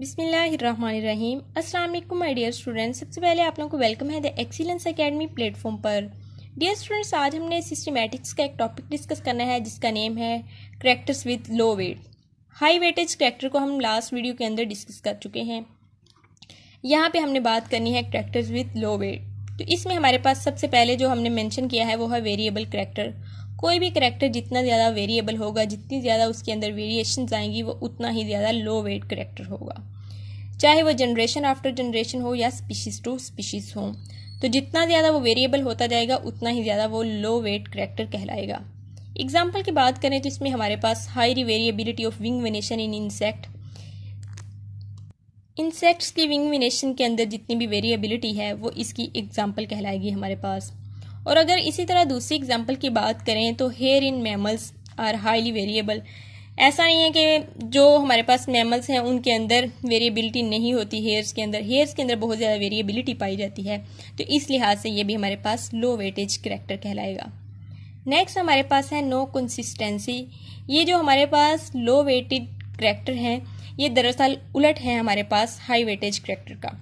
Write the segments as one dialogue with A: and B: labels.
A: बिसमीम अस्सलाम वालेकुम माय डियर स्टूडेंट्स सबसे पहले आप लोगों को वेलकम है द एक्सीलेंस एकेडमी प्लेटफॉर्म पर डियर स्टूडेंट्स आज हमने सिस्टमेटिक्स का एक टॉपिक डिस्कस करना है जिसका नेम है characters with low weight high weightage character को हम लास्ट वीडियो के अंदर डिस्कस कर चुके हैं यहाँ पे हमने बात करनी है करेक्टर्स विद लो वेट तो इसमें हमारे पास सबसे पहले जो हमने मैंशन किया है वो है वेरिएबल करेक्टर कोई भी करेक्टर जितना ज़्यादा वेरिएबल होगा जितनी ज़्यादा उसके अंदर वेरिएशन आएंगी वो उतना ही ज़्यादा लो वेट करेक्टर होगा चाहे वो जनरेशन आफ्टर जनरेशन हो या स्पीशीज़ टू स्पीशीज़ हो तो जितना ज़्यादा वो वेरिएबल होता जाएगा उतना ही ज़्यादा वो लो वेट करेक्टर कहलाएगा एग्जाम्पल की बात करें तो इसमें हमारे पास high variability of wing venation in insect insects की विंग विनेशन के अंदर जितनी भी वेरिएबिलिटी है वो इसकी एग्जाम्पल कहलाएगी हमारे पास और अगर इसी तरह दूसरी एग्जाम्पल की बात करें तो hair in mammals are highly variable ऐसा नहीं है कि जो हमारे पास मैमल्स हैं उनके अंदर वेरिएबिलिटी नहीं होती हेयर्स के अंदर हेयर्स के अंदर बहुत ज़्यादा वेरिएबिलिटी पाई जाती है तो इस लिहाज से ये भी हमारे पास लो वेटेज करेक्टर कहलाएगा नेक्स्ट हमारे पास है नो कंसिस्टेंसी ये जो हमारे पास लो वेटेड करेक्टर हैं ये दरअसल उलट है हमारे पास हाई वेटेज करेक्टर का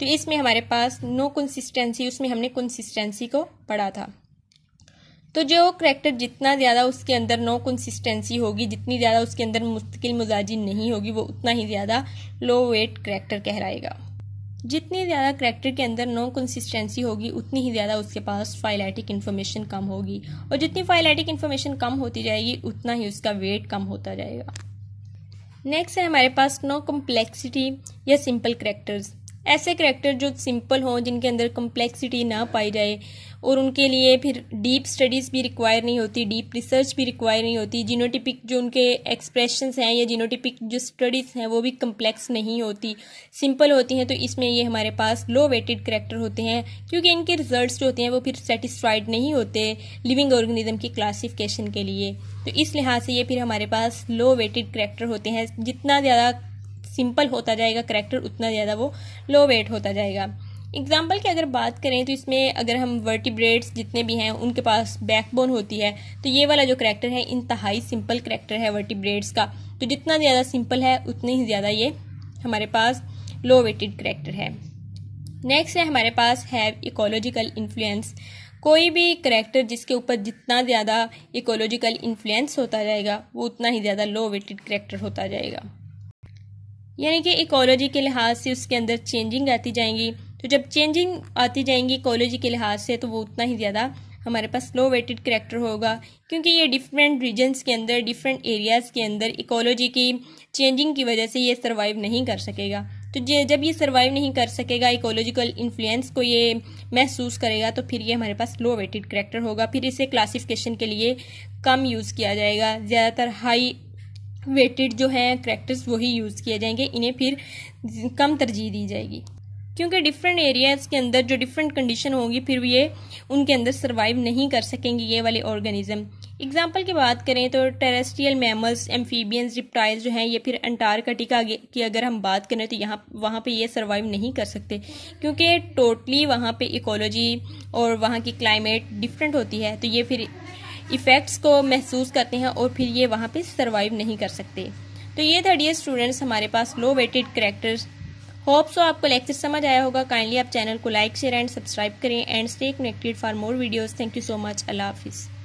A: तो इसमें हमारे पास नो कंसिस्टेंसी उसमें हमने कंसिस्टेंसी को पढ़ा था तो जो करेक्टर जितना ज़्यादा उसके अंदर नो कंसिस्टेंसी होगी जितनी ज़्यादा उसके अंदर मुस्तकिल मजाजी नहीं होगी वो उतना ही ज़्यादा लो वेट करेक्टर कहलाएगा जितनी ज़्यादा करेक्टर के अंदर नो कंसिस्टेंसी होगी उतनी ही ज़्यादा उसके पास फाइलाइटिक इन्फॉर्मेशन कम होगी और जितनी फाइलाइटिक इन्फॉर्मेशन कम होती जाएगी उतना ही उसका वेट कम होता जाएगा नेक्स्ट है हमारे पास नो कम्प्लेक्सिटी या सिंपल करेक्टर्स ऐसे करेक्टर जो सिंपल हों जिनके अंदर कम्प्लेक्सिटी ना पाई जाए और उनके लिए फिर डीप स्टडीज़ भी रिक्वायर नहीं होती डीप रिसर्च भी रिक्वायर नहीं होती जीनोटिपिक जो उनके एक्सप्रेशंस हैं या जीनोटिपिक जो स्टडीज़ हैं वो भी कम्प्लेक्स नहीं होती सिंपल होती हैं तो इसमें ये हमारे पास लो वेटेड करेक्टर होते हैं क्योंकि इनके रिजल्ट जो होते हैं वो फिर सेटिस्फाइड नहीं होते लिविंग ऑर्गेनिज्म की क्लासिफिकेशन के लिए तो इस लिहाज से ये फिर हमारे पास लो वेटेड करेक्टर होते हैं जितना ज़्यादा सिंपल होता जाएगा करेक्टर उतना ज़्यादा वो लो वेट होता जाएगा एग्जाम्पल की अगर बात करें तो इसमें अगर हम वर्टिब्रेट्स जितने भी हैं उनके पास बैकबोन होती है तो ये वाला जो करेक्टर है इंतहाई सिंपल करेक्टर है वर्टिब्रेट्स का तो जितना ज़्यादा सिंपल है उतने ही ज़्यादा ये हमारे पास लो वेटेड करेक्टर है नेक्स्ट है हमारे पास हैव इकोलॉजिकल इन्फ्लुएंस कोई भी करेक्टर जिसके ऊपर जितना ज़्यादा इकोलॉजिकल इन्फ्लुएंस होता जाएगा वो उतना ही ज़्यादा लो वेटेड करेक्टर होता जाएगा यानी कि इकोलॉजी के लिहाज से उसके अंदर चेंजिंग आती जाएंगी तो जब चेंजिंग आती जाएंगी इकोलॉजी के लिहाज से तो वो उतना ही ज़्यादा हमारे पास स्लो वेटेड करेक्टर होगा क्योंकि ये डिफरेंट रीजन्स के अंदर डिफरेंट एरियाज़ के अंदर इकोलॉजी की चेंजिंग की वजह से ये सर्वाइव नहीं कर सकेगा तो जब ये सर्वाइव नहीं कर सकेगा इकोलॉजिकल इन्फ्लुएंस को ये महसूस करेगा तो फिर ये हमारे पास स्लो वेटेड करेक्टर होगा फिर इसे क्लासिफिकेशन के लिए कम यूज़ किया जाएगा ज़्यादातर हाई वेटेड जो है करेक्टर्स वही यूज़ किए जाएंगे इन्हें फिर कम तरजीह दी जाएगी क्योंकि डिफरेंट एरियाज़ के अंदर जो डिफरेंट कंडीशन होगी फिर ये उनके अंदर सर्वाइव नहीं कर सकेंगे ये वाले ऑर्गेनिज्म एग्जाम्पल की बात करें तो टेरेस्ट्रियल मैमल्स एम्फीबियंस रिप्टाइल्स जो हैं ये फिर अंटार्कटिका की अगर हम बात करें तो यहाँ वहाँ पे ये सर्वाइव नहीं कर सकते क्योंकि टोटली वहाँ पे इकोलॉजी और वहाँ की क्लाइमेट डिफरेंट होती है तो ये फिर इफ़ेक्ट्स को महसूस करते हैं और फिर ये वहाँ पे सरवाइव नहीं कर सकते तो ये था डियर स्टूडेंट्स हमारे पास low weighted characters hope so आपको लेक्चर समझ आया होगा काइंडली आप चैनल को लाइक शेयर एंड सब्सक्राइब करें and stay connected for more videos thank you so much अल्लाह हाफिज़